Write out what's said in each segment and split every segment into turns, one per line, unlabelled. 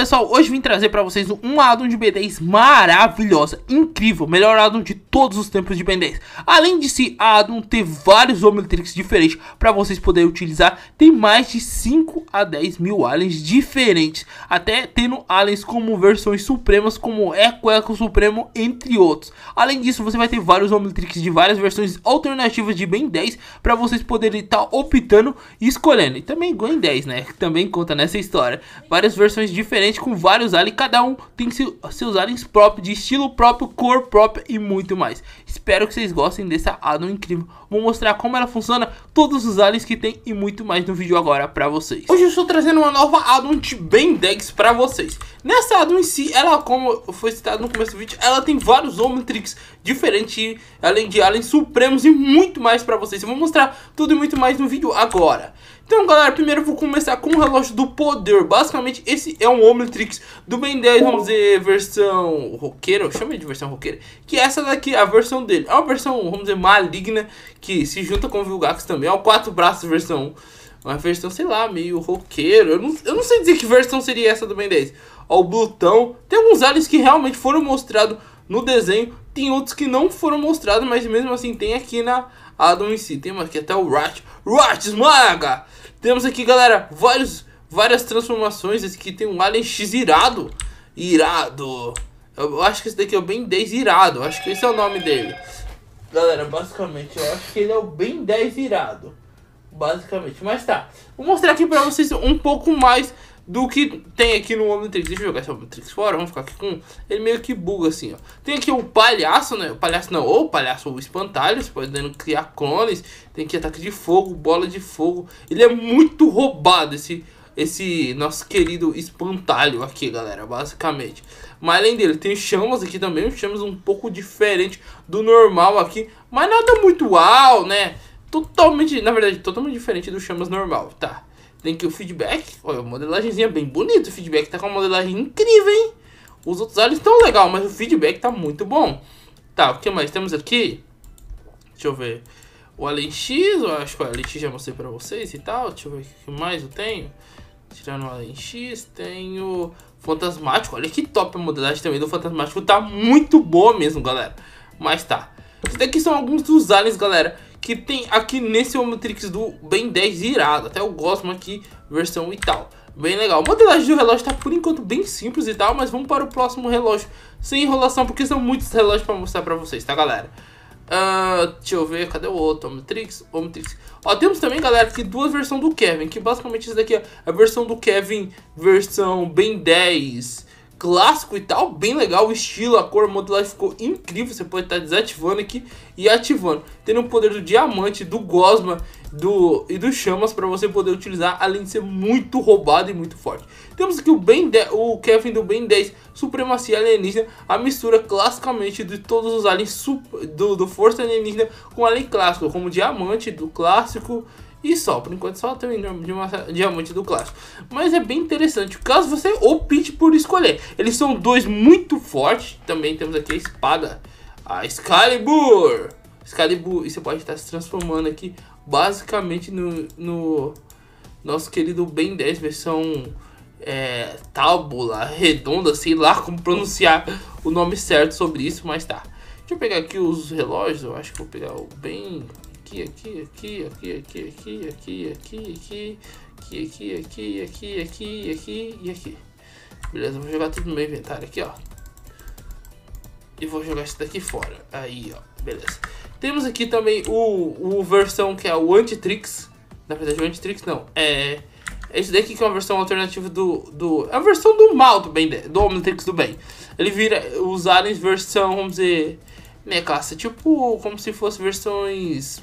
pessoal, hoje vim trazer para vocês um addon de Ben 10 maravilhosa, incrível, melhor addon de todos os tempos de Ben 10. Além de a addon ter vários Omnitrix diferentes para vocês poderem utilizar, tem mais de 5 a 10 mil aliens diferentes, até tendo aliens como versões supremas, como Eco Eco Supremo, entre outros. Além disso, você vai ter vários Omnitrix de várias versões alternativas de Ben 10 para vocês poderem estar tá optando e escolhendo. E também Gwen 10, né? Também conta nessa história. Várias versões diferentes diferente com vários aliens, cada um tem seu, seus aliens próprios, de estilo próprio, cor própria e muito mais. Espero que vocês gostem dessa Adam incrível. Vou mostrar como ela funciona, todos os aliens que tem e muito mais no vídeo agora pra vocês. Hoje eu estou trazendo uma nova de bem 10 pra vocês. Nessa Adam em si, ela como foi citado no começo do vídeo, ela tem vários Omnitrix diferentes, além de aliens supremos e muito mais pra vocês. Eu vou mostrar tudo e muito mais no vídeo agora. Então, galera, primeiro eu vou começar com o relógio do poder. Basicamente, esse é um Omnitrix do Ben 10, vamos dizer, versão roqueira. Eu chamei de versão roqueira. Que é essa daqui, a versão dele. É uma versão, vamos dizer, maligna, que se junta com o Vilgax também. É o quatro braços versão... Uma versão, sei lá, meio roqueiro. Eu não, eu não sei dizer que versão seria essa do Ben 10. Ó, o Blutão. Tem alguns aliens que realmente foram mostrados no desenho. Tem outros que não foram mostrados, mas mesmo assim tem aqui na Adam em si. Tem aqui até o Rat. Rat esmaga! Temos aqui, galera, vários, várias transformações. Esse aqui tem um Alien X irado. Irado. Eu acho que esse daqui é o Ben 10 irado. Acho que esse é o nome dele. Galera, basicamente, eu acho que ele é o Ben 10 irado. Basicamente, mas tá. Vou mostrar aqui pra vocês um pouco mais do que tem aqui no Omnitrix. Deixa eu jogar esse Omnitrix fora, vamos ficar aqui com... Ele meio que buga assim, ó. Tem aqui o palhaço, né? O palhaço não, ou o palhaço ou o espantalho, você pode criar clones. Tem aqui ataque de fogo, bola de fogo. Ele é muito roubado, esse esse nosso querido espantalho aqui, galera, basicamente. Mas além dele, tem chamas aqui também, chamas um pouco diferente do normal aqui, mas nada muito uau, né? Totalmente, na verdade, totalmente diferente do chamas normal, tá? Tem que o feedback. Olha, modelagemzinha bem bonita. O feedback tá com uma modelagem incrível, hein? Os outros aliens estão legal, mas o feedback tá muito bom. Tá, o que mais temos aqui? Deixa eu ver. O Alien X, eu acho que o Alien X já mostrei pra vocês e tal. Deixa eu ver o que mais eu tenho. Tirando o Alien X, tenho Fantasmático. Olha que top a modelagem também do Fantasmático. Tá muito boa mesmo, galera. Mas tá. Esses daqui são alguns dos aliens, galera que tem aqui nesse Omnitrix do Ben 10 irado, até o gosma aqui, versão e tal. Bem legal. A modelagem do relógio tá por enquanto bem simples e tal, mas vamos para o próximo relógio sem enrolação, porque são muitos relógios para mostrar para vocês, tá galera? Uh, deixa eu ver, cadê o outro? Omnitrix? Omnitrix. Ó, temos também, galera, aqui duas versões do Kevin, que basicamente isso daqui é a versão do Kevin, versão Ben 10 clássico e tal, bem legal. O estilo, a cor, a modelagem ficou incrível. Você pode estar desativando aqui e ativando. Tendo o poder do diamante, do gosma do, e do chamas para você poder utilizar, além de ser muito roubado e muito forte. Temos aqui o, ben o Kevin do Ben 10, Supremacia Alienígena, a mistura classicamente de todos os aliens do, do Força Alienígena com alien clássico, como diamante do clássico e só, por enquanto só tem de diamante do clássico. Mas é bem interessante caso você opte por escolher. Eles são dois muito fortes. Também temos aqui a espada, a Excalibur. Excalibur, e você pode estar se transformando aqui basicamente no, no nosso querido Ben 10 versão é, tábula redonda, sei lá como pronunciar o nome certo sobre isso, mas tá. Deixa eu pegar aqui os relógios, eu acho que vou pegar o Ben aqui, aqui, aqui, aqui, aqui, aqui, aqui, aqui, aqui, aqui, aqui, aqui, aqui, aqui, aqui e aqui. Beleza, vou jogar tudo no meu inventário aqui, ó. E vou jogar isso daqui fora. Aí, ó, beleza. Temos aqui também o, o versão que é o Antitrix. Na verdade, o Antitrix não. É. É isso daqui que é uma versão alternativa do. do é a versão do mal do bem do Omnitrix do bem. Ele vira os aliens versão, vamos dizer. Meia classe. Tipo, como se fosse versões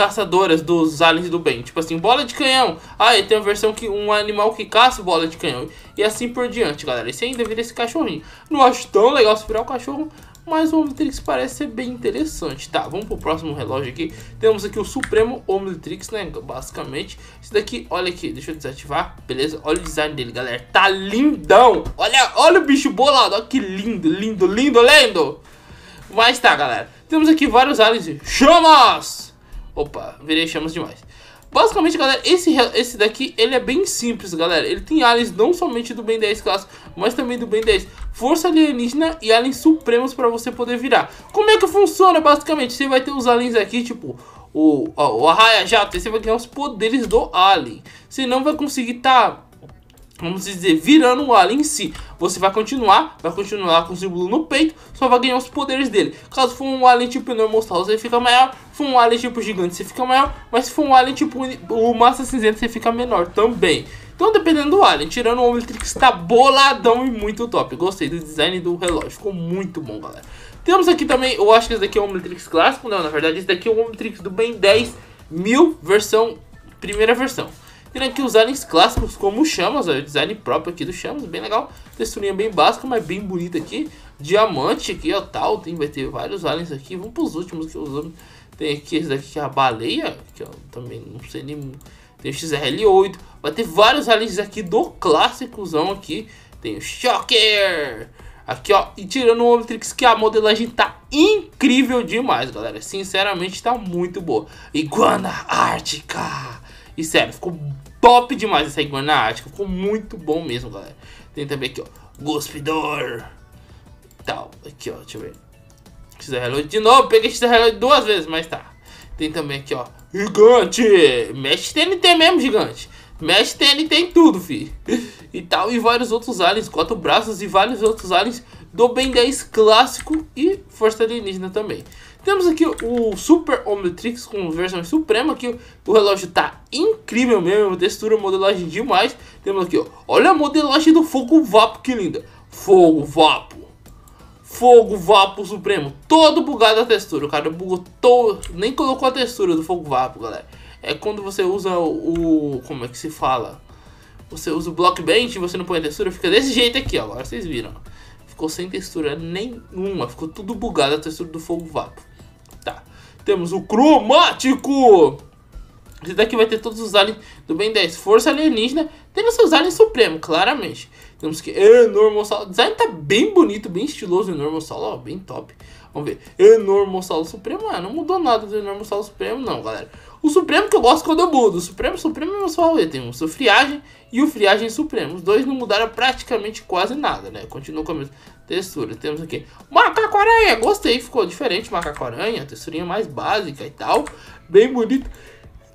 caçadoras dos aliens do bem. Tipo assim, bola de canhão. Ah, e tem uma versão que um animal que caça bola de canhão. E assim por diante, galera. Esse ainda vira esse cachorrinho. Não acho tão legal se virar o um cachorro, mas o Omnitrix parece ser bem interessante. Tá, vamos pro próximo relógio aqui. Temos aqui o Supremo Omnitrix, né? Basicamente. Esse daqui, olha aqui, deixa eu desativar. Beleza? Olha o design dele, galera. Tá lindão! Olha, olha o bicho bolado. Olha que lindo, lindo, lindo, lindo! Mas tá, galera. Temos aqui vários aliens. Chamas! Opa, virei chamas demais. Basicamente, galera, esse, esse daqui, ele é bem simples, galera. Ele tem aliens não somente do Ben 10 clássico, mas também do Ben 10 Força Alienígena e aliens supremos para você poder virar. Como é que funciona, basicamente? Você vai ter os aliens aqui, tipo, o, o, o Arraia Jato, você vai ganhar os poderes do alien. Você não vai conseguir estar... Tá vamos dizer, virando o alien em si. Você vai continuar, vai continuar com o símbolo no peito, só vai ganhar os poderes dele. Caso for um alien tipo Enormosaurus, você fica maior. Se for um alien tipo gigante, você fica maior. Mas se for um alien tipo o Massa Cinzenta, você fica menor também. Então, dependendo do alien, tirando o Omnitrix, tá boladão e muito top. Gostei do design do relógio, ficou muito bom, galera. Temos aqui também, eu acho que esse daqui é o Omnitrix clássico, não, né? na verdade, esse daqui é o Omnitrix do Ben 10 mil versão, primeira versão tirando aqui os aliens clássicos como o Chamas, o design próprio aqui do Chamas, bem legal. Texturinha bem básica, mas bem bonita aqui. Diamante aqui, ó, tal, tem, vai ter vários aliens aqui. Vamos pros últimos que usamos. Tem aqui esse daqui que é a baleia, que eu também não sei nem... Tem o XRL8, vai ter vários aliens aqui do clássicozão aqui. Tem o Shocker, Aqui, ó, e tirando o Omnitrix, que a modelagem tá incrível demais, galera. Sinceramente, tá muito boa. Iguana Ártica. E sério, ficou top demais essa iguana ática. Ficou muito bom mesmo, galera. Tem também aqui, ó. Guspidor. Tal. Aqui, ó. Deixa eu ver. Reload de novo. Peguei XR Reload duas vezes, mas tá. Tem também aqui, ó. Gigante. Mexe TNT mesmo, gigante. Mexe TNT em tudo, fi. E tal. E vários outros aliens. Quatro braços e vários outros aliens do Ben 10 clássico e Força Alienígena também. Temos aqui o Super Omnitrix com versão suprema, que o relógio tá incrível mesmo, textura, modelagem demais. Temos aqui, ó, olha a modelagem do Fogo Vapo, que linda. Fogo Vapo. Fogo Vapo Supremo, todo bugado a textura, o cara bugou todo, nem colocou a textura do Fogo Vapo, galera. É quando você usa o, o como é que se fala? Você usa o Block Bench e você não põe a textura, fica desse jeito aqui, ó, agora vocês viram. Ficou sem textura nenhuma, ficou tudo bugado a textura do Fogo Vapo. Temos o Cromático! Esse daqui vai ter todos os aliens do Ben 10. Força alienígena, temos seus aliens supremos, claramente. Temos que Enormossauro. O design tá bem bonito, bem estiloso. Enormossauro, ó, bem top. Vamos ver. Enormossauro Supremo. Ah, não mudou nada do Enormossauro Supremo, não, galera. O Supremo que eu gosto quando eu mudo. O Supremo, Supremo é meu favorito. Tem o seu Friagem e o Friagem Supremo. Os dois não mudaram praticamente quase nada, né? Continua com a mesma textura. Temos aqui Macaco-Aranha. Gostei, ficou diferente Macaco-Aranha. Texturinha mais básica e tal. Bem bonito.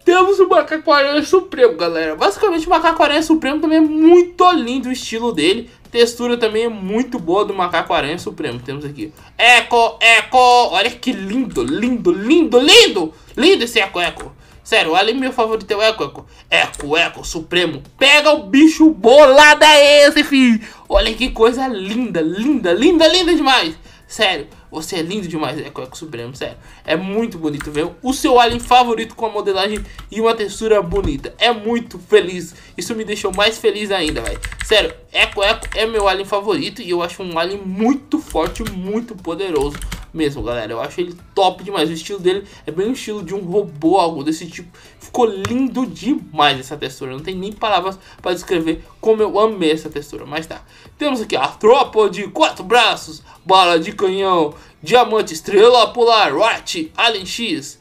Temos o Macaco-Aranha Supremo, galera. Basicamente, o Macaco-Aranha Supremo também é muito lindo o estilo dele. Textura também é muito boa do Macaco-Aranha Supremo. Temos aqui Eco, Eco. Olha que lindo, lindo, lindo, lindo. Lindo esse Eco, Eco. Sério, o anime meu favorito é o Eco, Eco. Eco, Eco, Supremo. Pega o bicho bolada esse, filho. Olha que coisa linda, linda, linda, linda demais. Sério, você é lindo demais, Eco, Eco Supremo, sério. É muito bonito ver o seu alien favorito com a modelagem e uma textura bonita. É muito feliz. Isso me deixou mais feliz ainda, velho. Sério, Eco, Eco é meu alien favorito e eu acho um alien muito forte, muito poderoso mesmo, galera. Eu acho ele top demais. O estilo dele é bem o estilo de um robô, algo desse tipo. Ficou lindo demais essa textura. Não tem nem palavras para descrever como eu amei essa textura. Mas tá. Temos aqui a tropa de quatro braços, bala de canhão, diamante, estrela polar, Rocket, Alien X.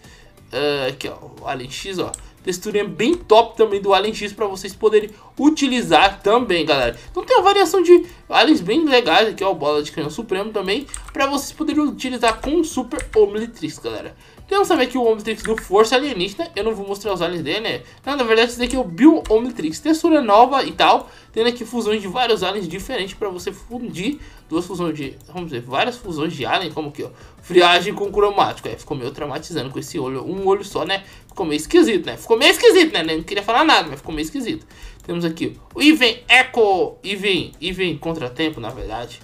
Uh, aqui ó, Alien X ó texturinha é bem top também do Alien X para vocês poderem utilizar também, galera. Então tem a variação de aliens bem legais aqui, ó, bola de canhão supremo também, para vocês poderem utilizar com o Super Omnitrix, galera. Temos também que o Omnitrix do força Alienista, Eu não vou mostrar os aliens dele, né? Ah, na verdade, isso daqui é o Bill Omnitrix. Textura nova e tal. Tendo aqui fusões de vários aliens diferentes para você fundir duas fusões de... Vamos dizer, várias fusões de alien, como que, ó. Friagem com cromático. É, ficou meio traumatizando com esse olho. Um olho só, né? Ficou meio esquisito, né? Ficou meio esquisito, né? Não queria falar nada, mas ficou meio esquisito. Temos aqui o Even Echo... Even... Even Contratempo, na verdade.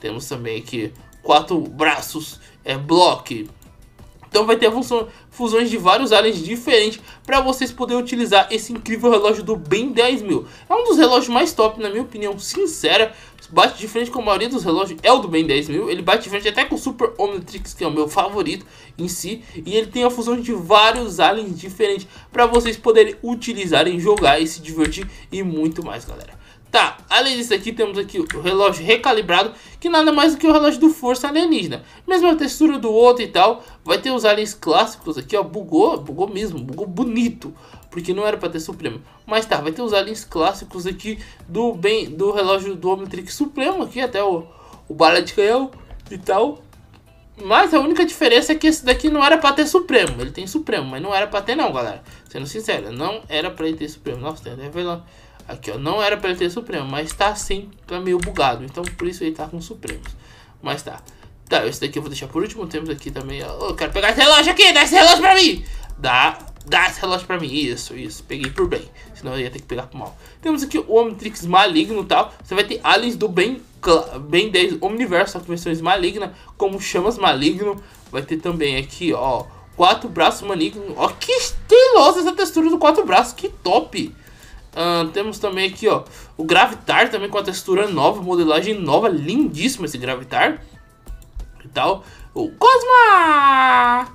Temos também aqui quatro braços... É, block então vai ter fusões de vários aliens diferentes para vocês poderem utilizar esse incrível relógio do Ben 10 mil. É um dos relógios mais top, na minha opinião sincera. Bate de frente com a maioria dos relógios, é o do Ben 10 mil. Ele bate de frente até com o Super Omnitrix, que é o meu favorito em si. E ele tem a fusão de vários aliens diferentes para vocês poderem utilizar, jogar e se divertir e muito mais, galera. Tá, além disso aqui temos aqui o relógio recalibrado, que nada mais do que o relógio do Força Alienígena. Mesma textura do outro e tal, vai ter os aliens clássicos aqui, ó, bugou, bugou mesmo, bugou bonito, porque não era para ter Supremo. Mas tá, vai ter os aliens clássicos aqui do bem do relógio do Omnitrix Supremo aqui, até o, o bala de canhão e tal. Mas a única diferença é que esse daqui não era pra ter Supremo. Ele tem Supremo, mas não era pra ter não, galera. Sendo sincero, não era pra ele ter Supremo. Nossa, tem até Aqui, ó, não era para ele ter Supremo, mas tá assim, tá meio bugado. Então, por isso ele tá com Supremos. Mas tá. Tá, esse daqui eu vou deixar por último. Temos aqui também, ó, eu quero pegar esse relógio aqui, dá esse relógio pra mim! Dá, dá esse relógio pra mim. Isso, isso, peguei por bem. Senão eu ia ter que pegar por mal. Temos aqui o Omnitrix maligno e tal. Você vai ter aliens do bem, bem 10 Omniverso, só que versões maligna, como chamas maligno. Vai ter também aqui, ó, quatro braços maligno. Ó, que estilosa essa textura do quatro braços, que top! Uh, temos também aqui, ó, o Gravitar também com a textura nova, modelagem nova, lindíssima esse Gravitar. E tal. O Cosma!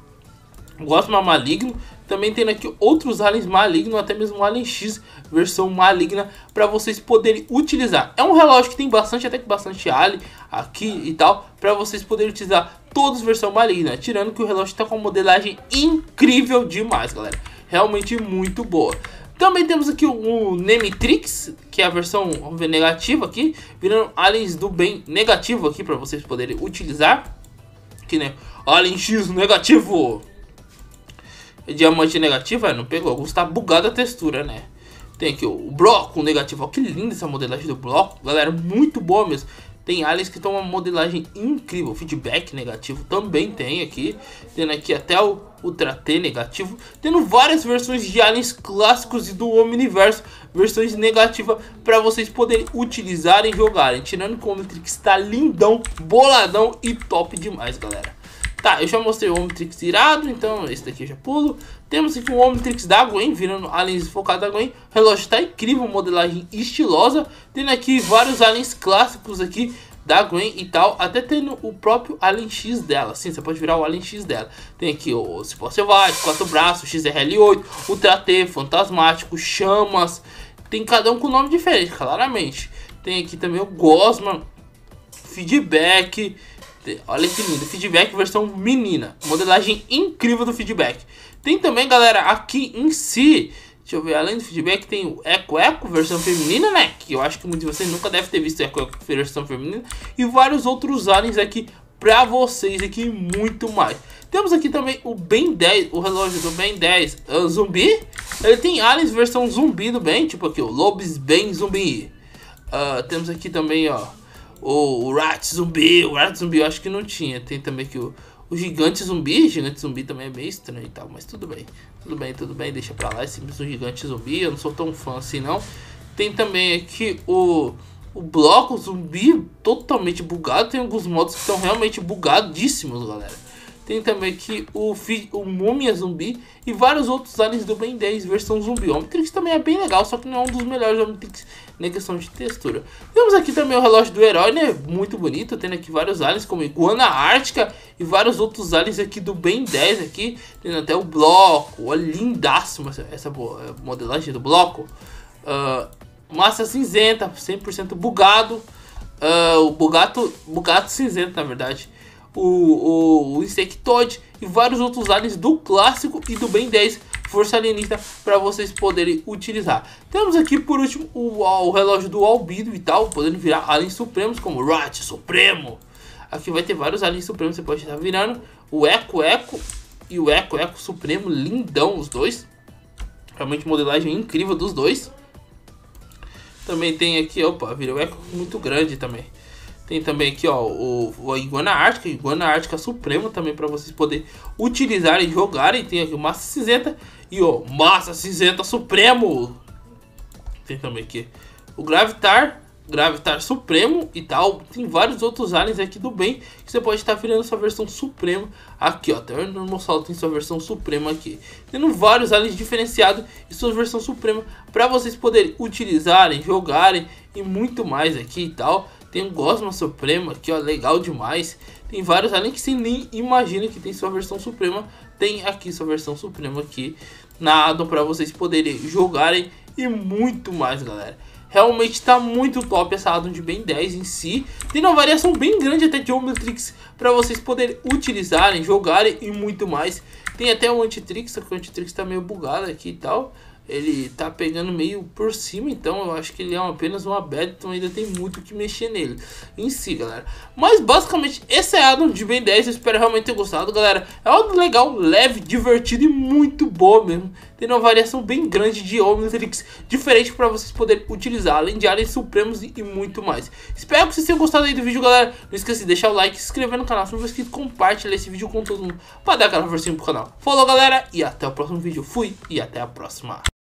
O Cosma Maligno. Também tem aqui outros aliens malignos, até mesmo o Alien X, versão maligna, para vocês poderem utilizar. É um relógio que tem bastante, até que bastante alien aqui e tal, para vocês poderem utilizar todos versão maligna. Tirando que o relógio está com uma modelagem incrível demais, galera. Realmente muito boa. Também temos aqui o, o Nemitrix, que é a versão negativa aqui, virando aliens do bem negativo aqui para vocês poderem utilizar. Que né? Alien X negativo! É diamante negativo, é, não pegou. Alguns tá bugada a textura, né? Tem aqui o bloco negativo. Ó, que linda essa modelagem do bloco. Galera, muito boa mesmo. Tem aliens que estão uma modelagem incrível. Feedback negativo também tem aqui. Tendo aqui até o Ultra T negativo. Tendo várias versões de aliens clássicos e do Omniverso. Versões negativas para vocês poderem utilizarem e jogarem. Tirando que o Omnitrix está lindão, boladão e top demais, galera. Tá, eu já mostrei o Omnitrix irado, então esse daqui eu já pulo. Temos aqui o Omnitrix da Gwen, virando aliens focado da Gwen. O relógio está incrível, modelagem estilosa. Tendo aqui vários aliens clássicos aqui da Gwen e tal, até tendo o próprio Alien X dela. Sim, você pode virar o Alien X dela. Tem aqui o Cipó Selvagem, Quatro Braços, XRL8, Ultra T, Fantasmático, Chamas. Tem cada um com nome diferente, claramente. Tem aqui também o Gosman, Feedback. Olha que lindo, Feedback versão menina. Modelagem incrível do Feedback. Tem também, galera, aqui em si. Deixa eu ver, além do feedback, tem o Eco Eco, versão feminina, né? Que eu acho que muitos de vocês nunca devem ter visto Eco Eco, versão feminina. E vários outros aliens aqui pra vocês aqui muito mais. Temos aqui também o Ben 10, o relógio do Ben 10 ah, zumbi. Ele tem aliens versão zumbi do Ben, tipo aqui, o Lobis Ben zumbi. Uh, temos aqui também, ó, o, o Rat zumbi, o Rat zumbi eu acho que não tinha. Tem também aqui o o gigante zumbi, o gigante zumbi também é meio estranho e tal, mas tudo bem. Tudo bem, tudo bem, deixa pra lá. É simples um gigante zumbi, eu não sou tão fã assim não. Tem também aqui o, o bloco zumbi totalmente bugado. Tem alguns modos que estão realmente bugadíssimos, galera. Tem também aqui o, o Múmia Zumbi e vários outros aliens do Ben 10 versão zumbi. O Omnitrix também é bem legal, só que não é um dos melhores Omnitrix na questão de textura. Temos aqui também o relógio do herói, né? Muito bonito, tendo aqui vários aliens como Iguana Ártica e vários outros aliens aqui do Ben 10 aqui. Tendo até o bloco, olha, lindaço essa, essa é, modelagem do bloco. Uh, massa cinzenta, 100% bugado. Uh, o bugato, bugato cinzento, na verdade o, o, o Insectoid e vários outros aliens do clássico e do Ben 10 Força Alienígena para vocês poderem utilizar. Temos aqui por último o, o relógio do Albido e tal, podendo virar aliens supremos como Rat Supremo. Aqui vai ter vários aliens supremos, você pode estar virando o Eco Eco e o Eco Eco Supremo, lindão os dois. Realmente modelagem incrível dos dois. Também tem aqui, opa, virou um eco muito grande também. Tem também aqui, ó, o, o Iguana Ártica, Iguana Ártica Suprema também para vocês poderem utilizarem e jogarem. Tem aqui o Massa Cinzenta e o Massa Cinzenta Supremo. Tem também aqui o Gravitar, Gravitar Supremo e tal. Tem vários outros aliens aqui do bem que você pode estar virando sua versão suprema aqui, ó. Até o Normossal tem sua versão suprema aqui. Tendo vários aliens diferenciados e sua versão suprema para vocês poderem utilizarem, jogarem e muito mais aqui e tal. Tem um Gosma Suprema, que ó, legal demais. Tem vários, além que você nem imagina que tem sua versão Suprema. Tem aqui sua versão Suprema aqui na Addon para vocês poderem jogarem e muito mais, galera. Realmente tá muito top essa addon de Ben 10 em si. Tem uma variação bem grande até de Omnitrix para vocês poderem utilizarem, jogarem e muito mais. Tem até o Antitrix, só que o Antitrix tá meio bugado aqui e tal ele tá pegando meio por cima, então eu acho que ele é apenas um aberto, então ainda tem muito que mexer nele em si, galera. Mas basicamente esse é Adam de Ben 10, eu espero realmente ter gostado, galera. É algo legal, leve, divertido e muito bom mesmo. Tem uma variação bem grande de Omnitrix diferente para vocês poderem utilizar, além de aliens supremos e muito mais. Espero que vocês tenham gostado aí do vídeo, galera. Não esqueça de deixar o like, se inscrever no canal se não for inscrito, esse vídeo com todo mundo para dar aquela forcinha pro canal. Falou, galera, e até o próximo vídeo. Fui e até a próxima.